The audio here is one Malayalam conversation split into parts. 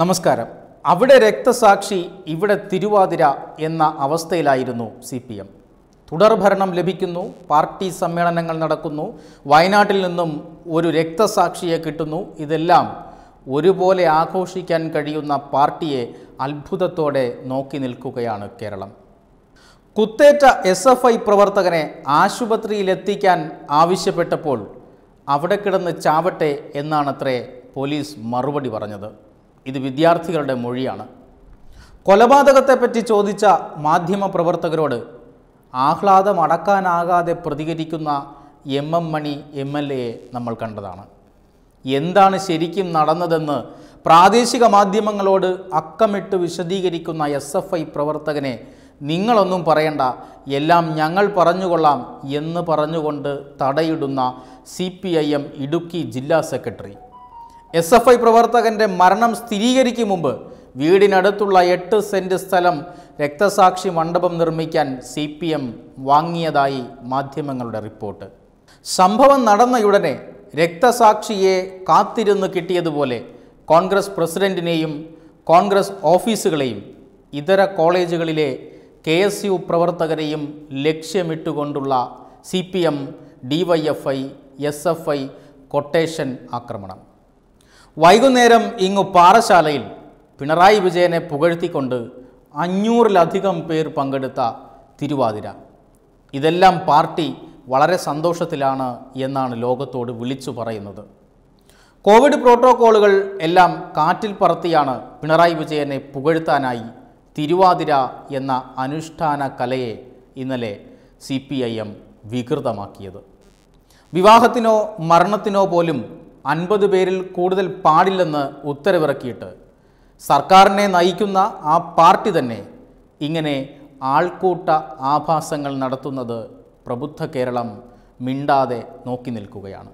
നമസ്കാരം അവിടെ രക്തസാക്ഷി ഇവിടെ തിരുവാതിര എന്ന അവസ്ഥയിലായിരുന്നു സി പി എം തുടർഭരണം ലഭിക്കുന്നു പാർട്ടി സമ്മേളനങ്ങൾ നടക്കുന്നു വയനാട്ടിൽ നിന്നും ഒരു രക്തസാക്ഷിയെ കിട്ടുന്നു ഇതെല്ലാം ഒരുപോലെ ആഘോഷിക്കാൻ കഴിയുന്ന പാർട്ടിയെ അത്ഭുതത്തോടെ നോക്കി നിൽക്കുകയാണ് കേരളം കുത്തേറ്റ എസ് എഫ് ഐ പ്രവർത്തകനെ ആശുപത്രിയിലെത്തിക്കാൻ ആവശ്യപ്പെട്ടപ്പോൾ അവിടെ കിടന്ന് ചാവട്ടെ എന്നാണത്രേ പോലീസ് മറുപടി പറഞ്ഞത് ഇത് വിദ്യാർത്ഥികളുടെ മൊഴിയാണ് കൊലപാതകത്തെപ്പറ്റി ചോദിച്ച മാധ്യമപ്രവർത്തകരോട് ആഹ്ലാദമടക്കാനാകാതെ പ്രതികരിക്കുന്ന M M Mani M L എയെ നമ്മൾ കണ്ടതാണ് എന്താണ് ശരിക്കും നടന്നതെന്ന് പ്രാദേശിക മാധ്യമങ്ങളോട് അക്കമിട്ട് വിശദീകരിക്കുന്ന എസ് എഫ് ഐ പ്രവർത്തകനെ നിങ്ങളൊന്നും പറയണ്ട എല്ലാം ഞങ്ങൾ പറഞ്ഞുകൊള്ളാം എന്ന് പറഞ്ഞുകൊണ്ട് തടയിടുന്ന C P I M Idukki ജില്ലാ സെക്രട്ടറി എസ് എഫ് ഐ പ്രവർത്തകൻ്റെ മരണം സ്ഥിരീകരിക്കും മുമ്പ് വീടിനടുത്തുള്ള എട്ട് സെൻറ് സ്ഥലം രക്തസാക്ഷി മണ്ഡപം നിർമ്മിക്കാൻ സി പി എം വാങ്ങിയതായി മാധ്യമങ്ങളുടെ റിപ്പോർട്ട് സംഭവം നടന്നയുടനെ രക്തസാക്ഷിയെ കാത്തിരുന്ന് കിട്ടിയതുപോലെ കോൺഗ്രസ് പ്രസിഡന്റിനെയും കോൺഗ്രസ് ഓഫീസുകളെയും ഇതര കോളേജുകളിലെ കെ എസ് യു പ്രവർത്തകരെയും ലക്ഷ്യമിട്ടുകൊണ്ടുള്ള C P M D Y F I S F I quotation ആക്രമണം വൈകുന്നേരം ഇങ്ങു പാറശാലയിൽ പിണറായി വിജയനെ പുകഴ്ത്തിക്കൊണ്ട് അഞ്ഞൂറിലധികം പേർ പങ്കെടുത്ത തിരുവാതിര ഇതെല്ലാം പാർട്ടി വളരെ സന്തോഷത്തിലാണ് എന്നാണ് ലോകത്തോട് വിളിച്ചു പറയുന്നത് കോവിഡ് പ്രോട്ടോക്കോളുകൾ എല്ലാം കാറ്റിൽ പറത്തിയാണ് പിണറായി വിജയനെ പുകഴ്ത്താനായി തിരുവാതിര എന്ന അനുഷ്ഠാന കലയെ ഇന്നലെ സി പി ഐ എം വികൃതമാക്കിയത് വിവാഹത്തിനോ മരണത്തിനോ പോലും അൻപത് പേരിൽ കൂടുതൽ പാടില്ലെന്ന് ഉത്തരവിറക്കിയിട്ട് സർക്കാരിനെ നയിക്കുന്ന ആ പാർട്ടി തന്നെ ഇങ്ങനെ ആൾക്കൂട്ട ആഭാസങ്ങൾ നടത്തുന്നത് പ്രബുദ്ധ കേരളം മിണ്ടാതെ നോക്കി നിൽക്കുകയാണ്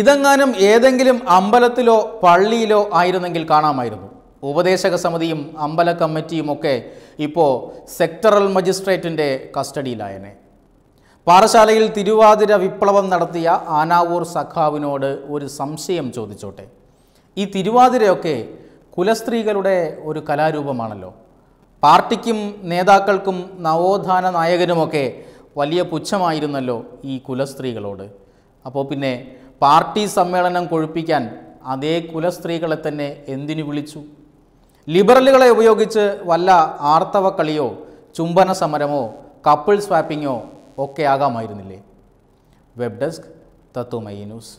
ഇതെങ്ങാനും ഏതെങ്കിലും അമ്പലത്തിലോ പള്ളിയിലോ ആയിരുന്നെങ്കിൽ കാണാമായിരുന്നു ഉപദേശക സമിതിയും അമ്പല കമ്മിറ്റിയും ഒക്കെ ഇപ്പോൾ സെക്ടറൽ മജിസ്ട്രേറ്റിൻ്റെ കസ്റ്റഡിയിലായനെ പാറശാലയിൽ തിരുവാതിര വിപ്ലവം നടത്തിയ ആനാവൂർ സഖാവിനോട് ഒരു സംശയം ചോദിച്ചോട്ടെ ഈ തിരുവാതിരയൊക്കെ കുലസ്ത്രീകളുടെ ഒരു കലാരൂപമാണല്ലോ പാർട്ടിക്കും നേതാക്കൾക്കും നവോത്ഥാന നായകനുമൊക്കെ വലിയ പുച്ഛമായിരുന്നല്ലോ ഈ കുലസ്ത്രീകളോട് അപ്പോൾ പിന്നെ പാർട്ടി സമ്മേളനം കൊഴുപ്പിക്കാൻ അതേ കുലസ്ത്രീകളെ തന്നെ എന്തിനു വിളിച്ചു ലിബറലുകളെ ഉപയോഗിച്ച് വല്ല ആർത്തവക്കളിയോ ചുംബന സമരമോ കപ്പിൾ സ്വാപ്പിങ്ങോ ഒക്കെ ആകാമായിരുന്നില്ലേ വെബ് ഡെസ്ക് തത്വമയി ന്യൂസ്